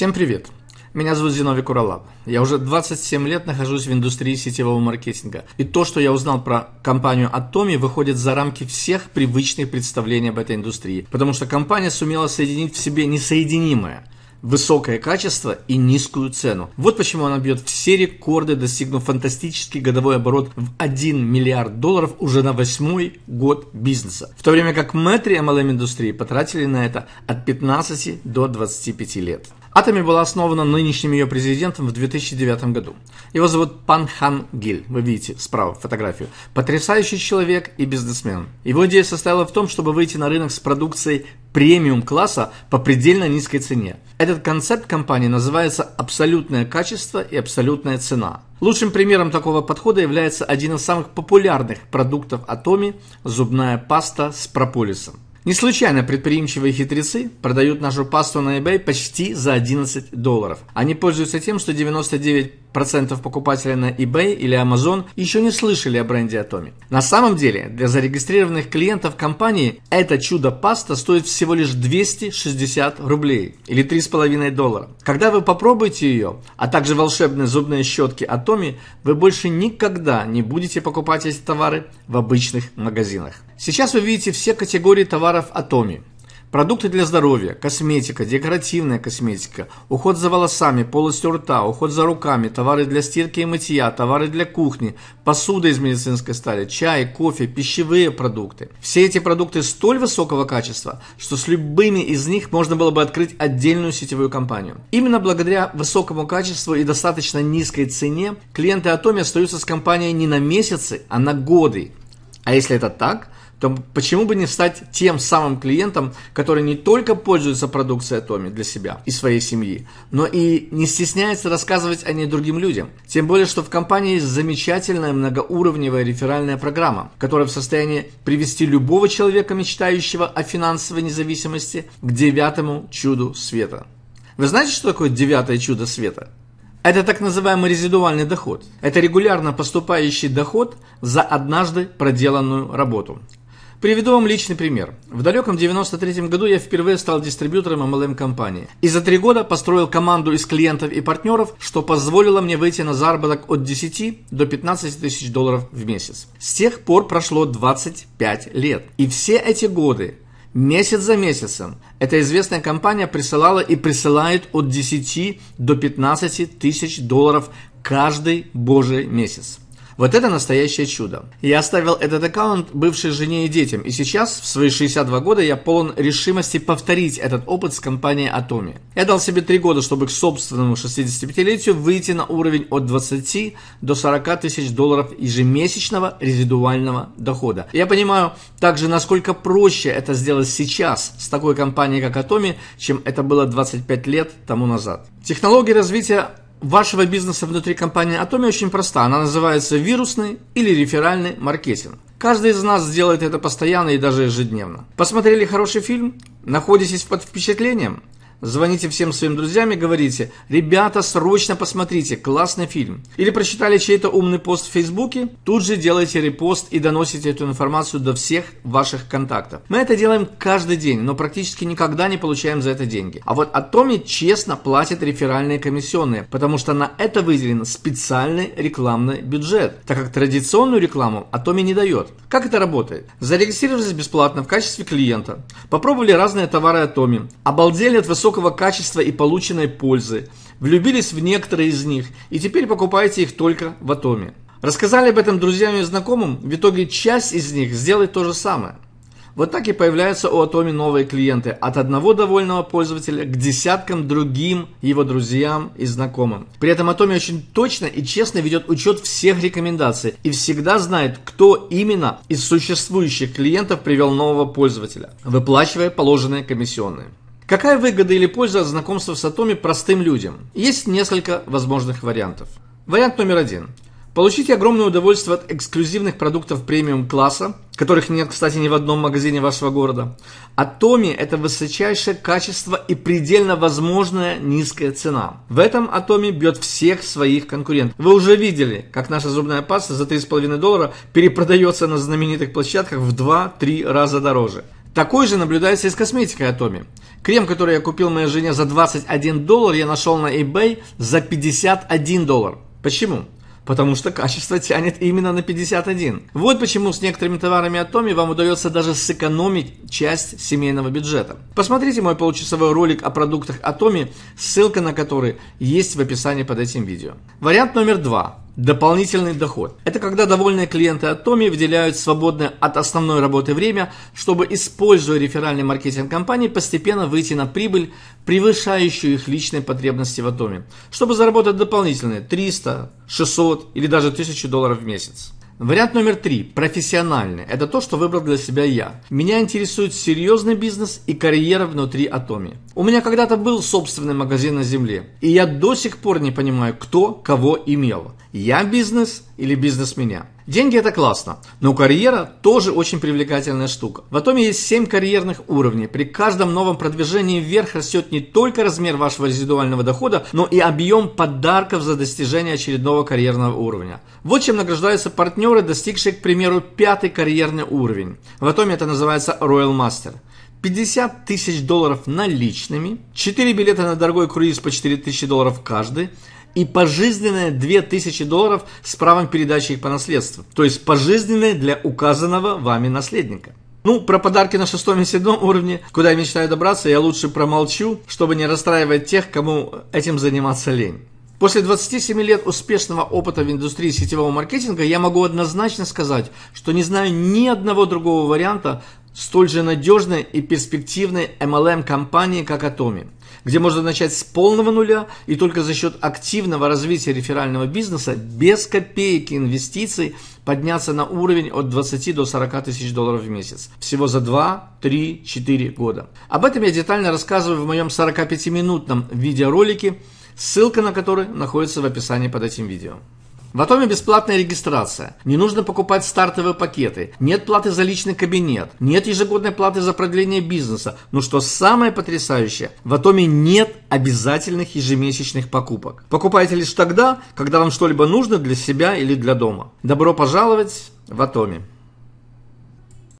Всем привет! Меня зовут Зиновий Куралаб. Я уже 27 лет нахожусь в индустрии сетевого маркетинга. И то, что я узнал про компанию Atomi, выходит за рамки всех привычных представлений об этой индустрии. Потому что компания сумела соединить в себе несоединимое – высокое качество и низкую цену. Вот почему она бьет все рекорды, достигнув фантастический годовой оборот в 1 миллиард долларов уже на восьмой год бизнеса. В то время как метры MLM-индустрии потратили на это от 15 до 25 лет. Атоми была основана нынешним ее президентом в 2009 году. Его зовут Пан Хан Гиль, вы видите справа фотографию. Потрясающий человек и бизнесмен. Его идея состояла в том, чтобы выйти на рынок с продукцией премиум-класса по предельно низкой цене. Этот концепт компании называется «абсолютное качество и абсолютная цена». Лучшим примером такого подхода является один из самых популярных продуктов Атоми – зубная паста с прополисом. Не случайно предприимчивые хитрецы продают нашу пасту на eBay почти за 11 долларов. Они пользуются тем, что 99 процентов покупателей на eBay или Amazon еще не слышали о бренде Atomi. На самом деле, для зарегистрированных клиентов компании это чудо-паста стоит всего лишь 260 рублей или 3,5 доллара. Когда вы попробуете ее, а также волшебные зубные щетки Atomi, вы больше никогда не будете покупать эти товары в обычных магазинах. Сейчас вы видите все категории товаров Atomi. Продукты для здоровья, косметика, декоративная косметика, уход за волосами, полостью рта, уход за руками, товары для стирки и мытья, товары для кухни, посуда из медицинской стали, чай, кофе, пищевые продукты. Все эти продукты столь высокого качества, что с любыми из них можно было бы открыть отдельную сетевую компанию. Именно благодаря высокому качеству и достаточно низкой цене клиенты Атоми остаются с компанией не на месяцы, а на годы. А если это так – то почему бы не стать тем самым клиентом, который не только пользуется продукцией Atomi для себя и своей семьи, но и не стесняется рассказывать о ней другим людям. Тем более, что в компании есть замечательная многоуровневая реферальная программа, которая в состоянии привести любого человека, мечтающего о финансовой независимости, к девятому чуду света. Вы знаете, что такое девятое чудо света? Это так называемый резидуальный доход. Это регулярно поступающий доход за однажды проделанную работу. Приведу вам личный пример. В далеком 93 году я впервые стал дистрибьютором MLM-компании. И за три года построил команду из клиентов и партнеров, что позволило мне выйти на заработок от 10 до 15 тысяч долларов в месяц. С тех пор прошло 25 лет. И все эти годы Месяц за месяцем эта известная компания присылала и присылает от 10 до 15 тысяч долларов каждый божий месяц. Вот это настоящее чудо. Я оставил этот аккаунт бывшей жене и детям, и сейчас, в свои 62 года, я полон решимости повторить этот опыт с компанией Atomi. Я дал себе 3 года, чтобы к собственному 65-летию выйти на уровень от 20 до 40 тысяч долларов ежемесячного резидуального дохода. Я понимаю также, насколько проще это сделать сейчас с такой компанией, как Atomi, чем это было 25 лет тому назад. Технологии развития вашего бизнеса внутри компании Atomi а очень проста. Она называется вирусный или реферальный маркетинг. Каждый из нас делает это постоянно и даже ежедневно. Посмотрели хороший фильм? Находитесь под впечатлением? звоните всем своим друзьям и говорите, ребята, срочно посмотрите, классный фильм. Или прочитали чей-то умный пост в Фейсбуке, тут же делайте репост и доносите эту информацию до всех ваших контактов. Мы это делаем каждый день, но практически никогда не получаем за это деньги. А вот Атоми честно платит реферальные комиссионные, потому что на это выделен специальный рекламный бюджет, так как традиционную рекламу Атоми не дает. Как это работает? Зарегистрировались бесплатно в качестве клиента, попробовали разные товары Атоми, обалдели от высокого высокого качества и полученной пользы, влюбились в некоторые из них и теперь покупаете их только в Атоме. Рассказали об этом друзьям и знакомым, в итоге часть из них сделает то же самое. Вот так и появляются у Атоми новые клиенты, от одного довольного пользователя к десяткам другим его друзьям и знакомым. При этом Атоми очень точно и честно ведет учет всех рекомендаций и всегда знает, кто именно из существующих клиентов привел нового пользователя, выплачивая положенные комиссионные. Какая выгода или польза от знакомства с Атоми простым людям? Есть несколько возможных вариантов. Вариант номер один. Получите огромное удовольствие от эксклюзивных продуктов премиум-класса, которых нет, кстати, ни в одном магазине вашего города. Атоми – это высочайшее качество и предельно возможная низкая цена. В этом Атоми бьет всех своих конкурентов. Вы уже видели, как наша зубная паста за 3,5 доллара перепродается на знаменитых площадках в 2-3 раза дороже. Такой же наблюдается и с косметикой от Томи. Крем, который я купил моей жене за 21 доллар, я нашел на eBay за 51 доллар. Почему? Потому что качество тянет именно на 51. Вот почему с некоторыми товарами от Томи вам удается даже сэкономить часть семейного бюджета. Посмотрите мой получасовой ролик о продуктах от Томи, ссылка на который есть в описании под этим видео. Вариант номер два. Дополнительный доход – это когда довольные клиенты от Томи выделяют свободное от основной работы время, чтобы, используя реферальный маркетинг компании, постепенно выйти на прибыль, превышающую их личные потребности в Atomi, чтобы заработать дополнительные 300, 600 или даже 1000 долларов в месяц. Вариант номер три – профессиональный. Это то, что выбрал для себя я. Меня интересует серьезный бизнес и карьера внутри Атоми. У меня когда-то был собственный магазин на земле, и я до сих пор не понимаю, кто кого имел. Я бизнес или бизнес меня. Деньги это классно, но карьера тоже очень привлекательная штука. В Атоме есть 7 карьерных уровней. При каждом новом продвижении вверх растет не только размер вашего резидуального дохода, но и объем подарков за достижение очередного карьерного уровня. Вот чем награждаются партнеры, достигшие, к примеру, пятый карьерный уровень. В Атоме это называется Royal Master. 50 тысяч долларов наличными, 4 билета на дорогой круиз по 4 тысячи долларов каждый, и пожизненное 2000 долларов с правом передачи их по наследству. То есть пожизненное для указанного вами наследника. Ну, про подарки на шестом и седьмом уровне, куда я мечтаю добраться, я лучше промолчу, чтобы не расстраивать тех, кому этим заниматься лень. После 27 лет успешного опыта в индустрии сетевого маркетинга я могу однозначно сказать, что не знаю ни одного другого варианта, столь же надежной и перспективной MLM-компании, как Atomi, где можно начать с полного нуля и только за счет активного развития реферального бизнеса без копейки инвестиций подняться на уровень от 20 до 40 тысяч долларов в месяц. Всего за 2, 3, 4 года. Об этом я детально рассказываю в моем 45-минутном видеоролике, ссылка на который находится в описании под этим видео. В Атоме бесплатная регистрация, не нужно покупать стартовые пакеты, нет платы за личный кабинет, нет ежегодной платы за продление бизнеса. Но ну что самое потрясающее, в Атоме нет обязательных ежемесячных покупок. Покупайте лишь тогда, когда вам что-либо нужно для себя или для дома. Добро пожаловать в Атоме!